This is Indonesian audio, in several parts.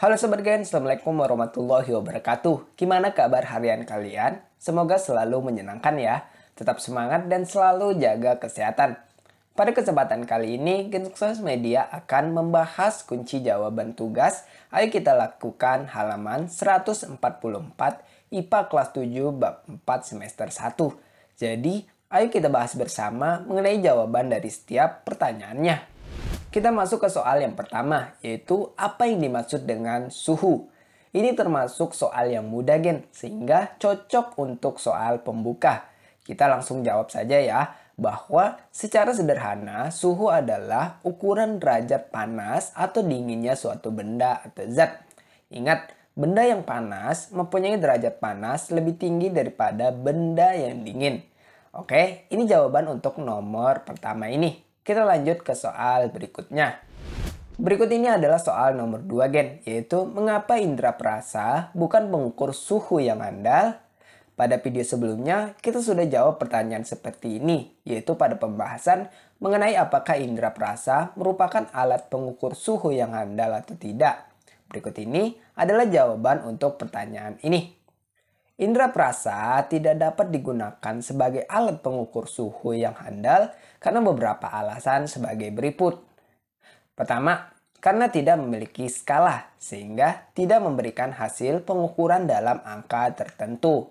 Halo Sobat Gen, Assalamualaikum warahmatullahi wabarakatuh. Gimana kabar harian kalian? Semoga selalu menyenangkan ya. Tetap semangat dan selalu jaga kesehatan. Pada kesempatan kali ini, Gen Sukses Media akan membahas kunci jawaban tugas. Ayo kita lakukan halaman 144 IPA kelas 7 bab 4 semester 1. Jadi, ayo kita bahas bersama mengenai jawaban dari setiap pertanyaannya. Kita masuk ke soal yang pertama, yaitu apa yang dimaksud dengan suhu. Ini termasuk soal yang mudah gen, sehingga cocok untuk soal pembuka. Kita langsung jawab saja ya, bahwa secara sederhana suhu adalah ukuran derajat panas atau dinginnya suatu benda atau zat. Ingat, benda yang panas mempunyai derajat panas lebih tinggi daripada benda yang dingin. Oke, ini jawaban untuk nomor pertama ini. Kita lanjut ke soal berikutnya. Berikut ini adalah soal nomor 2 gen, yaitu mengapa indera perasa bukan pengukur suhu yang andal? Pada video sebelumnya, kita sudah jawab pertanyaan seperti ini, yaitu pada pembahasan mengenai apakah indera perasa merupakan alat pengukur suhu yang andal atau tidak. Berikut ini adalah jawaban untuk pertanyaan ini. Indra perasa tidak dapat digunakan sebagai alat pengukur suhu yang handal karena beberapa alasan sebagai berikut. Pertama, karena tidak memiliki skala sehingga tidak memberikan hasil pengukuran dalam angka tertentu.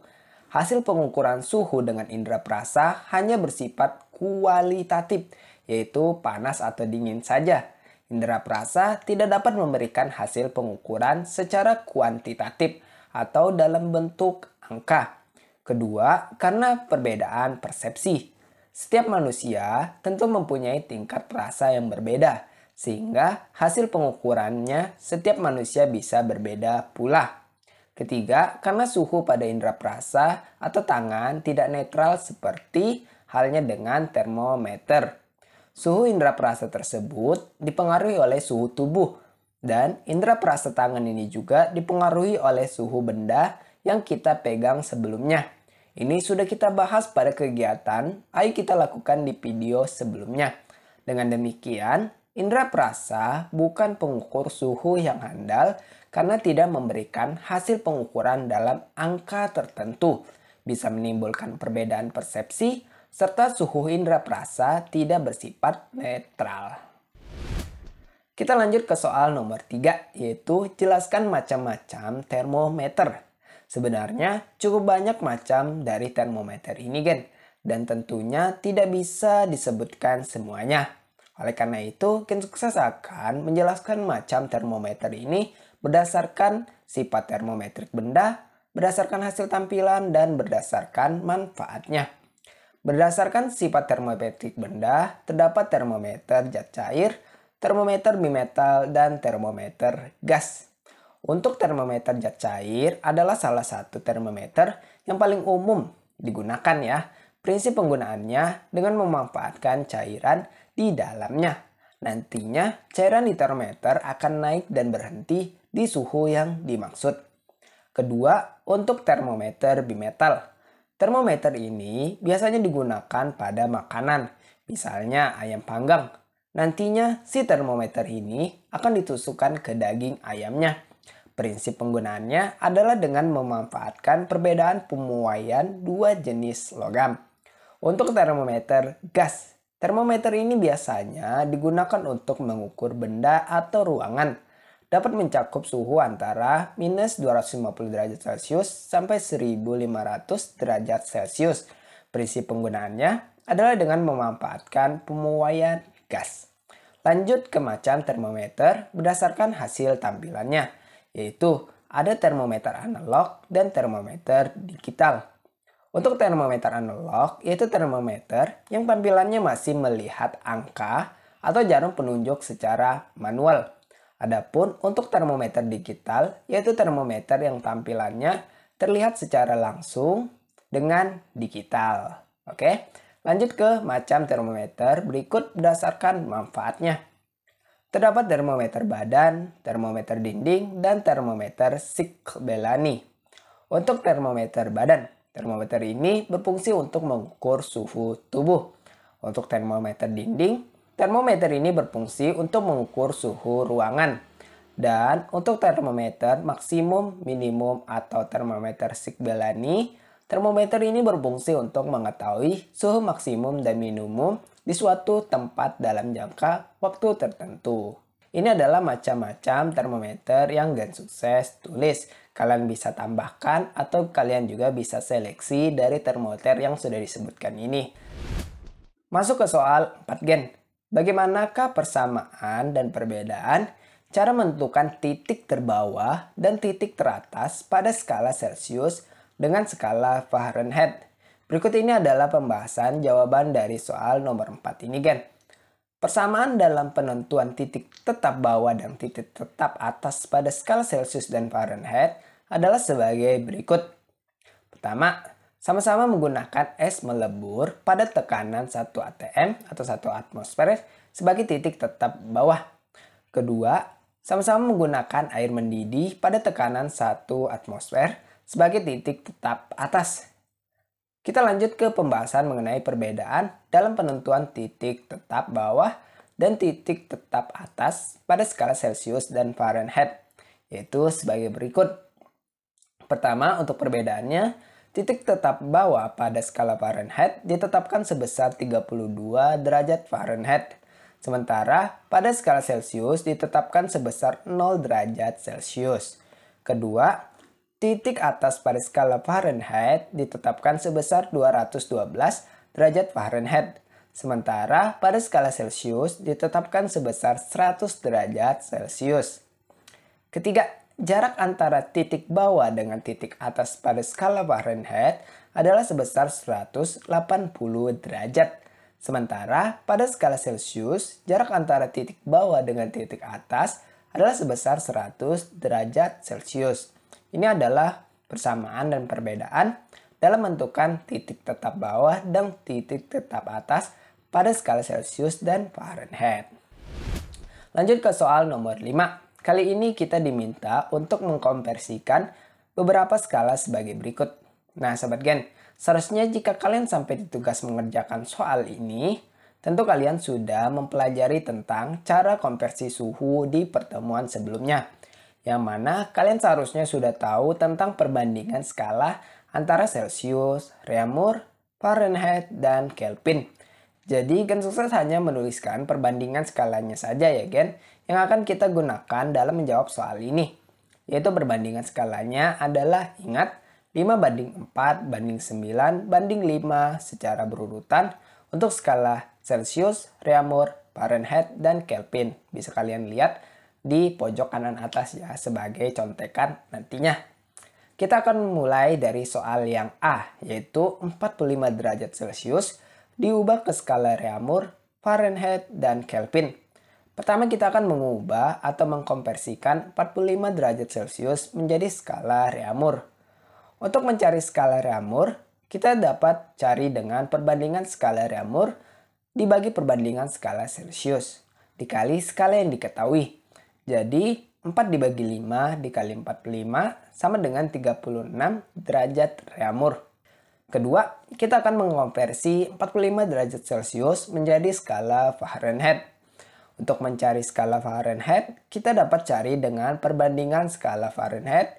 Hasil pengukuran suhu dengan indra perasa hanya bersifat kualitatif, yaitu panas atau dingin saja. Indra perasa tidak dapat memberikan hasil pengukuran secara kuantitatif atau dalam bentuk angka. Kedua, karena perbedaan persepsi. Setiap manusia tentu mempunyai tingkat rasa yang berbeda, sehingga hasil pengukurannya setiap manusia bisa berbeda pula. Ketiga, karena suhu pada indera perasa atau tangan tidak netral seperti halnya dengan termometer. Suhu indera perasa tersebut dipengaruhi oleh suhu tubuh dan indera perasa tangan ini juga dipengaruhi oleh suhu benda yang kita pegang sebelumnya. Ini sudah kita bahas pada kegiatan, ayo kita lakukan di video sebelumnya. Dengan demikian, indera perasa bukan pengukur suhu yang handal karena tidak memberikan hasil pengukuran dalam angka tertentu. Bisa menimbulkan perbedaan persepsi, serta suhu indera perasa tidak bersifat netral. Kita lanjut ke soal nomor 3, yaitu jelaskan macam-macam termometer. Sebenarnya cukup banyak macam dari termometer ini, gen. Dan tentunya tidak bisa disebutkan semuanya. Oleh karena itu, Gen Sukses akan menjelaskan macam termometer ini berdasarkan sifat termometrik benda, berdasarkan hasil tampilan, dan berdasarkan manfaatnya. Berdasarkan sifat termometrik benda, terdapat termometer zat cair, termometer bimetal, dan termometer gas. Untuk termometer zat cair adalah salah satu termometer yang paling umum digunakan ya. Prinsip penggunaannya dengan memanfaatkan cairan di dalamnya. Nantinya cairan di termometer akan naik dan berhenti di suhu yang dimaksud. Kedua, untuk termometer bimetal. Termometer ini biasanya digunakan pada makanan, misalnya ayam panggang, Nantinya si termometer ini akan ditusukkan ke daging ayamnya. Prinsip penggunaannya adalah dengan memanfaatkan perbedaan pemuaian dua jenis logam. Untuk termometer gas, termometer ini biasanya digunakan untuk mengukur benda atau ruangan dapat mencakup suhu antara minus 250 derajat Celcius sampai 1500 derajat Celcius. Prinsip penggunaannya adalah dengan memanfaatkan pemuaian gas. Lanjut ke macam termometer berdasarkan hasil tampilannya, yaitu ada termometer analog dan termometer digital. Untuk termometer analog, yaitu termometer yang tampilannya masih melihat angka atau jarum penunjuk secara manual. Adapun untuk termometer digital, yaitu termometer yang tampilannya terlihat secara langsung dengan digital. Oke. Okay? Lanjut ke macam termometer, berikut berdasarkan manfaatnya. Terdapat termometer badan, termometer dinding, dan termometer sikbelani. Untuk termometer badan, termometer ini berfungsi untuk mengukur suhu tubuh. Untuk termometer dinding, termometer ini berfungsi untuk mengukur suhu ruangan. Dan untuk termometer maksimum, minimum, atau termometer sikbelani, Termometer ini berfungsi untuk mengetahui suhu maksimum dan minimum di suatu tempat dalam jangka waktu tertentu. Ini adalah macam-macam termometer yang Gen Sukses tulis. Kalian bisa tambahkan atau kalian juga bisa seleksi dari termometer yang sudah disebutkan ini. Masuk ke soal 4 gen. Bagaimanakah persamaan dan perbedaan cara menentukan titik terbawah dan titik teratas pada skala Celsius dengan skala Fahrenheit. Berikut ini adalah pembahasan jawaban dari soal nomor 4 ini, Gen. Persamaan dalam penentuan titik tetap bawah dan titik tetap atas pada skala Celsius dan Fahrenheit adalah sebagai berikut. Pertama, sama-sama menggunakan es melebur pada tekanan 1 atm atau 1 atmosfer sebagai titik tetap bawah. Kedua, sama-sama menggunakan air mendidih pada tekanan 1 atmosfer sebagai titik tetap atas. Kita lanjut ke pembahasan mengenai perbedaan dalam penentuan titik tetap bawah dan titik tetap atas pada skala Celsius dan Fahrenheit, yaitu sebagai berikut. Pertama, untuk perbedaannya, titik tetap bawah pada skala Fahrenheit ditetapkan sebesar 32 derajat Fahrenheit, sementara pada skala Celsius ditetapkan sebesar 0 derajat Celsius. Kedua, Titik atas pada skala Fahrenheit ditetapkan sebesar 212 derajat Fahrenheit, sementara pada skala Celcius ditetapkan sebesar 100 derajat Celsius. Ketiga, jarak antara titik bawah dengan titik atas pada skala Fahrenheit adalah sebesar 180 derajat. Sementara pada skala Celcius, jarak antara titik bawah dengan titik atas adalah sebesar 100 derajat Celsius. Ini adalah persamaan dan perbedaan dalam menentukan titik tetap bawah dan titik tetap atas pada skala Celsius dan Fahrenheit. Lanjut ke soal nomor 5. Kali ini kita diminta untuk mengkonversikan beberapa skala sebagai berikut. Nah, sobat gen, seharusnya jika kalian sampai ditugaskan mengerjakan soal ini, tentu kalian sudah mempelajari tentang cara konversi suhu di pertemuan sebelumnya yang mana kalian seharusnya sudah tahu tentang perbandingan skala antara Celsius, Reamur, Fahrenheit, dan Kelvin. Jadi Gen Sukses hanya menuliskan perbandingan skalanya saja ya Gen, yang akan kita gunakan dalam menjawab soal ini. Yaitu perbandingan skalanya adalah ingat 5 banding 4 banding 9 banding 5 secara berurutan untuk skala Celsius, Reamur, Fahrenheit, dan Kelvin. Bisa kalian lihat di pojok kanan atas ya sebagai contekan nantinya. Kita akan mulai dari soal yang A, yaitu 45 derajat Celcius diubah ke skala Reaumur, Fahrenheit, dan Kelvin. Pertama kita akan mengubah atau mengkonversikan 45 derajat Celcius menjadi skala Reaumur. Untuk mencari skala Reaumur, kita dapat cari dengan perbandingan skala Reaumur dibagi perbandingan skala Celcius dikali skala yang diketahui jadi 4 dibagi 5 dikali 45 sama dengan 36 derajat Reamur. Kedua, kita akan mengonversi 45 derajat Celcius menjadi skala Fahrenheit. Untuk mencari skala Fahrenheit, kita dapat cari dengan perbandingan skala Fahrenheit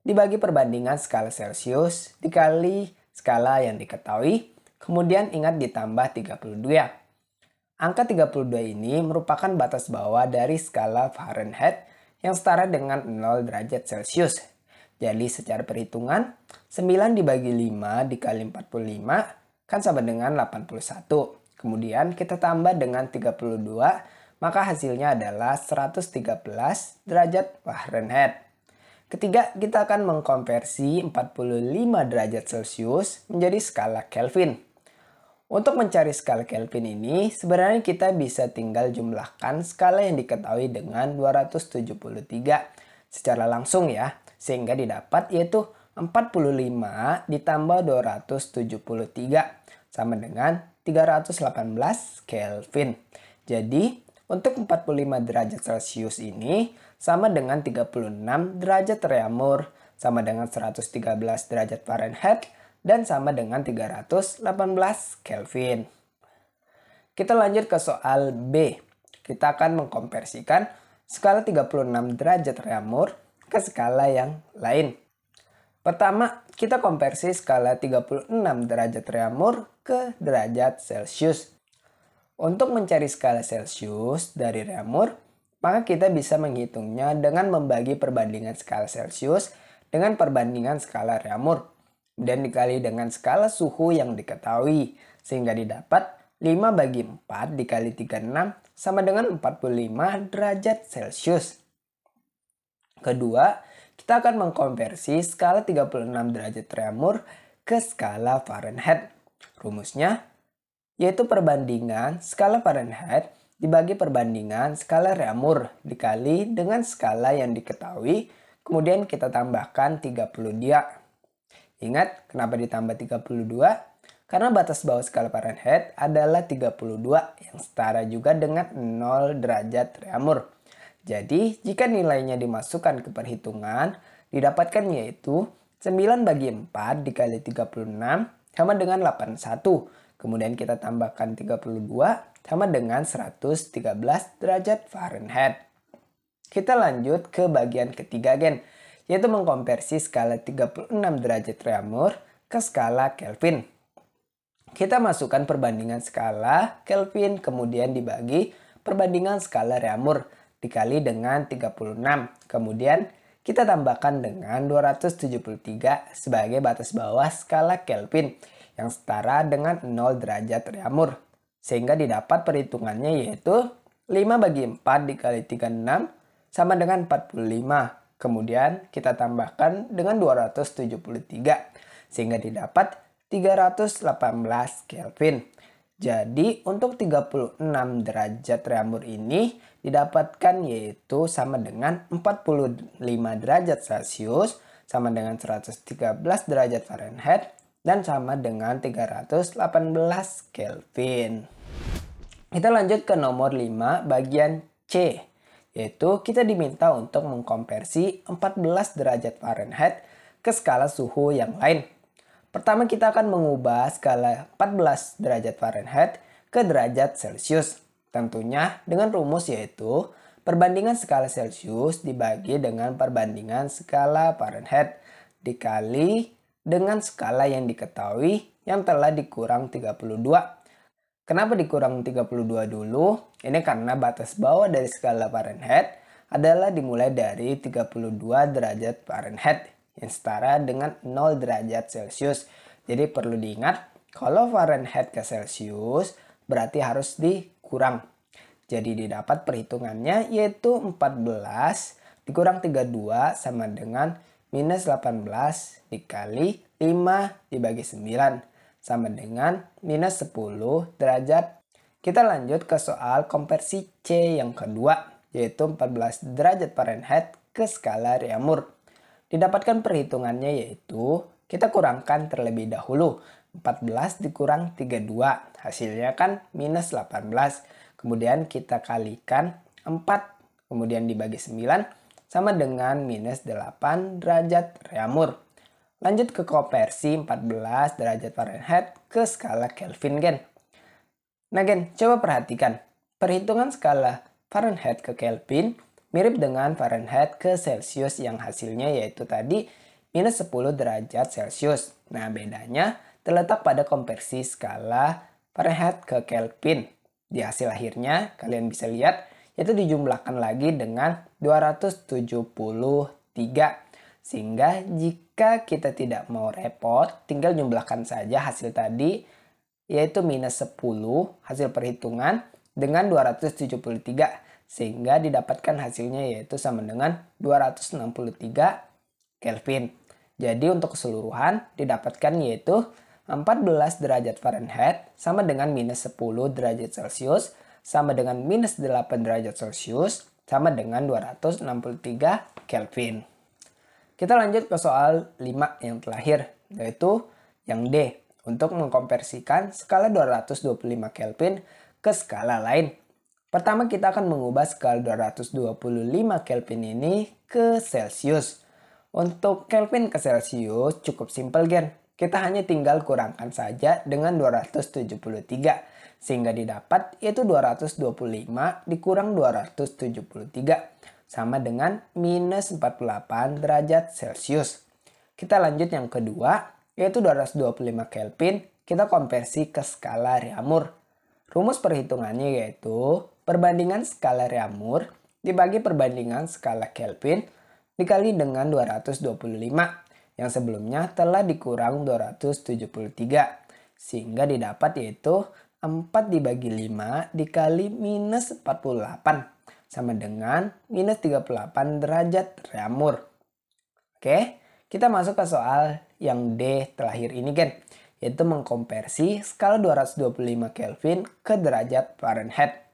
dibagi perbandingan skala Celcius dikali skala yang diketahui, kemudian ingat ditambah 32. Angka 32 ini merupakan batas bawah dari skala Fahrenheit yang setara dengan 0 derajat Celcius. Jadi secara perhitungan, 9 dibagi 5 dikali 45 kan sama dengan 81. Kemudian kita tambah dengan 32, maka hasilnya adalah 113 derajat Fahrenheit. Ketiga, kita akan mengkonversi 45 derajat Celcius menjadi skala Kelvin. Untuk mencari skala Kelvin ini, sebenarnya kita bisa tinggal jumlahkan skala yang diketahui dengan 273 secara langsung ya, sehingga didapat yaitu 45 ditambah 273 sama dengan 318 Kelvin. Jadi, untuk 45 derajat Celcius ini sama dengan 36 derajat Reaumur, sama dengan 113 derajat Fahrenheit, dan sama dengan 318 Kelvin. Kita lanjut ke soal B. Kita akan mengkompersikan skala 36 derajat Reaumur ke skala yang lain. Pertama, kita konversi skala 36 derajat Reaumur ke derajat Celcius. Untuk mencari skala Celcius dari Reaumur, maka kita bisa menghitungnya dengan membagi perbandingan skala Celcius dengan perbandingan skala Reaumur dan dikali dengan skala suhu yang diketahui sehingga didapat 5 bagi 4 dikali 36 sama dengan 45 derajat Celcius. Kedua, kita akan mengkonversi skala 36 derajat Tremor ke skala Fahrenheit. Rumusnya yaitu perbandingan skala Fahrenheit dibagi perbandingan skala Reamur dikali dengan skala yang diketahui, kemudian kita tambahkan 30 dia Ingat, kenapa ditambah 32? Karena batas bawah skala Fahrenheit adalah 32 yang setara juga dengan 0 derajat Reaumur. Jadi, jika nilainya dimasukkan ke perhitungan, didapatkan yaitu 9 bagi 4 dikali 36 sama dengan 81. Kemudian kita tambahkan 32 sama dengan 113 derajat Fahrenheit. Kita lanjut ke bagian ketiga gen, yaitu mengkonversi skala 36 derajat Reaumur ke skala Kelvin. Kita masukkan perbandingan skala Kelvin kemudian dibagi perbandingan skala Reaumur dikali dengan 36. Kemudian kita tambahkan dengan 273 sebagai batas bawah skala Kelvin yang setara dengan 0 derajat Reaumur. Sehingga didapat perhitungannya yaitu 5 bagi 4 dikali 36 sama dengan 45 Kemudian kita tambahkan dengan 273 sehingga didapat 318 Kelvin. Jadi untuk 36 derajat Remur ini didapatkan yaitu sama dengan 45 derajat Celsius, sama dengan 113 derajat Fahrenheit, dan sama dengan 318 Kelvin. Kita lanjut ke nomor 5 bagian C yaitu kita diminta untuk mengkonversi 14 derajat Fahrenheit ke skala suhu yang lain. Pertama kita akan mengubah skala 14 derajat Fahrenheit ke derajat Celcius. Tentunya dengan rumus yaitu perbandingan skala Celcius dibagi dengan perbandingan skala Fahrenheit dikali dengan skala yang diketahui yang telah dikurang 32 Kenapa dikurang 32 dulu? Ini karena batas bawah dari skala Fahrenheit adalah dimulai dari 32 derajat Fahrenheit yang setara dengan 0 derajat Celcius. Jadi perlu diingat kalau Fahrenheit ke Celcius berarti harus dikurang. Jadi didapat perhitungannya yaitu 14 dikurang 32 sama dengan minus 18 dikali 5 dibagi 9 sama dengan minus 10 derajat. Kita lanjut ke soal konversi C yang kedua, yaitu 14 derajat Fahrenheit ke skala Reaumur. Didapatkan perhitungannya yaitu kita kurangkan terlebih dahulu 14 dikurang 32 hasilnya kan minus 18 kemudian kita kalikan 4 kemudian dibagi 9 sama dengan minus 8 derajat Reaumur Lanjut ke konversi 14 derajat Fahrenheit ke skala Kelvin, Gen. Nah, Gen, coba perhatikan. Perhitungan skala Fahrenheit ke Kelvin mirip dengan Fahrenheit ke Celsius yang hasilnya yaitu tadi minus 10 derajat Celsius. Nah, bedanya terletak pada konversi skala Fahrenheit ke Kelvin. Di hasil akhirnya, kalian bisa lihat, yaitu dijumlahkan lagi dengan 273 sehingga jika kita tidak mau repot, tinggal jumlahkan saja hasil tadi yaitu minus 10 hasil perhitungan dengan 273 sehingga didapatkan hasilnya yaitu sama dengan 263 Kelvin. Jadi untuk keseluruhan didapatkan yaitu 14 derajat Fahrenheit sama dengan minus 10 derajat Celcius sama dengan minus 8 derajat Celcius sama dengan 263 Kelvin. Kita lanjut ke soal 5 yang terakhir, yaitu yang D, untuk mengkonversikan skala 225 Kelvin ke skala lain. Pertama kita akan mengubah skala 225 Kelvin ini ke Celsius. Untuk Kelvin ke Celsius cukup simpel gen. Kita hanya tinggal kurangkan saja dengan 273 sehingga didapat yaitu 225 dikurang 273 sama dengan minus 48 derajat Celcius. Kita lanjut yang kedua, yaitu 225 Kelvin, kita konversi ke skala Reaumur. Rumus perhitungannya yaitu perbandingan skala Reaumur dibagi perbandingan skala Kelvin dikali dengan 225 yang sebelumnya telah dikurang 273 sehingga didapat yaitu 4 dibagi 5 dikali minus 48 sama dengan minus 38 derajat Ramur. Oke, kita masuk ke soal yang D terakhir ini, Gen. Yaitu mengkonversi skala 225 Kelvin ke derajat Fahrenheit.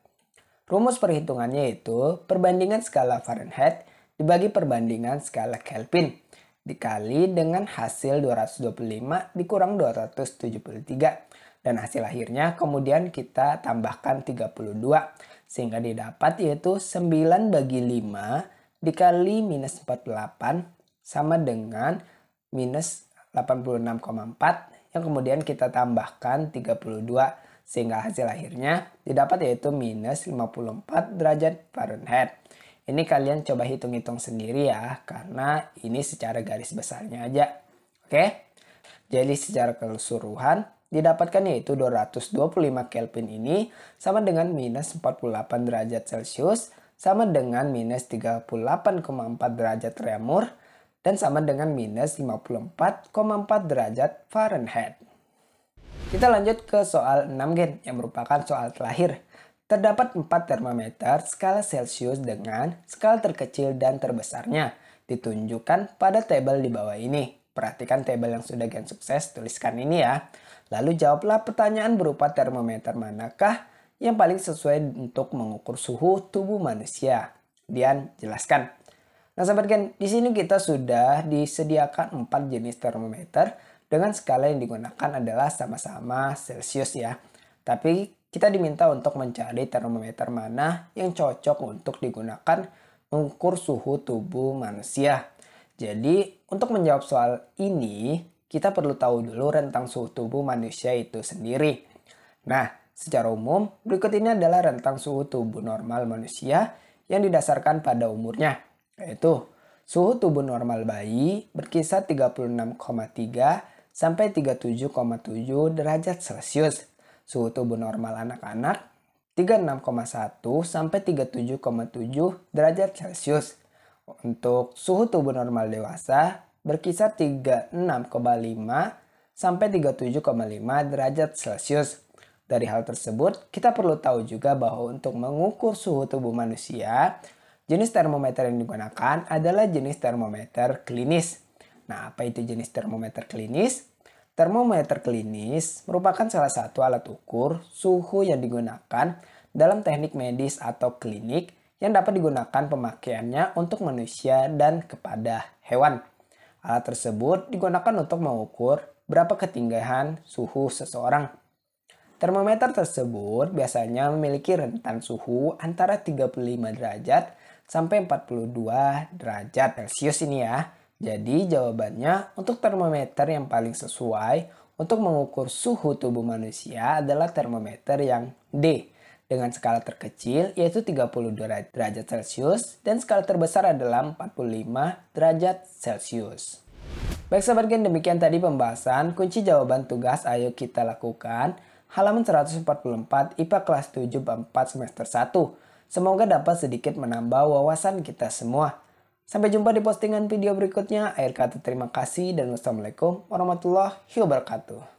Rumus perhitungannya yaitu perbandingan skala Fahrenheit dibagi perbandingan skala Kelvin dikali dengan hasil 225 dikurang 273 dan hasil akhirnya kemudian kita tambahkan 32 sehingga didapat yaitu 9 bagi 5 dikali minus 48 sama dengan minus 86,4 yang kemudian kita tambahkan 32 sehingga hasil akhirnya didapat yaitu minus 54 derajat Fahrenheit. Ini kalian coba hitung-hitung sendiri ya, karena ini secara garis besarnya aja. Oke? Jadi secara keseluruhan didapatkan yaitu 225 Kelvin ini sama dengan minus 48 derajat Celcius sama dengan minus 38,4 derajat Remur dan sama dengan minus 54,4 derajat Fahrenheit. Kita lanjut ke soal 6 gen yang merupakan soal terakhir. Terdapat 4 termometer skala Celcius dengan skala terkecil dan terbesarnya ditunjukkan pada tabel di bawah ini. Perhatikan tabel yang sudah gen sukses, tuliskan ini ya. Lalu jawablah pertanyaan berupa termometer manakah yang paling sesuai untuk mengukur suhu tubuh manusia. Dian jelaskan. Nah, sahabat gen, di sini kita sudah disediakan empat jenis termometer dengan skala yang digunakan adalah sama-sama Celsius ya. Tapi kita diminta untuk mencari termometer mana yang cocok untuk digunakan mengukur suhu tubuh manusia. Jadi, untuk menjawab soal ini, kita perlu tahu dulu rentang suhu tubuh manusia itu sendiri. Nah, secara umum, berikut ini adalah rentang suhu tubuh normal manusia yang didasarkan pada umurnya, yaitu suhu tubuh normal bayi berkisar 36,3 sampai 37,7 derajat Celcius. Suhu tubuh normal anak-anak 36,1 sampai 37,7 derajat Celcius. Untuk suhu tubuh normal dewasa berkisar 36,5 sampai 37,5 derajat Celcius. Dari hal tersebut, kita perlu tahu juga bahwa untuk mengukur suhu tubuh manusia, jenis termometer yang digunakan adalah jenis termometer klinis. Nah, apa itu jenis termometer klinis? Termometer klinis merupakan salah satu alat ukur suhu yang digunakan dalam teknik medis atau klinik yang dapat digunakan pemakaiannya untuk manusia dan kepada hewan. Alat tersebut digunakan untuk mengukur berapa ketinggian suhu seseorang. Termometer tersebut biasanya memiliki rentan suhu antara 35 derajat sampai 42 derajat Celcius ini ya. Jadi jawabannya untuk termometer yang paling sesuai untuk mengukur suhu tubuh manusia adalah termometer yang D dengan skala terkecil yaitu 32 derajat Celcius dan skala terbesar adalah 45 derajat Celcius. Baik sahabat Gen, demikian tadi pembahasan kunci jawaban tugas ayo kita lakukan halaman 144 IPA kelas 7 4 semester 1. Semoga dapat sedikit menambah wawasan kita semua. Sampai jumpa di postingan video berikutnya. Akhir kata terima kasih dan wassalamualaikum warahmatullahi wabarakatuh.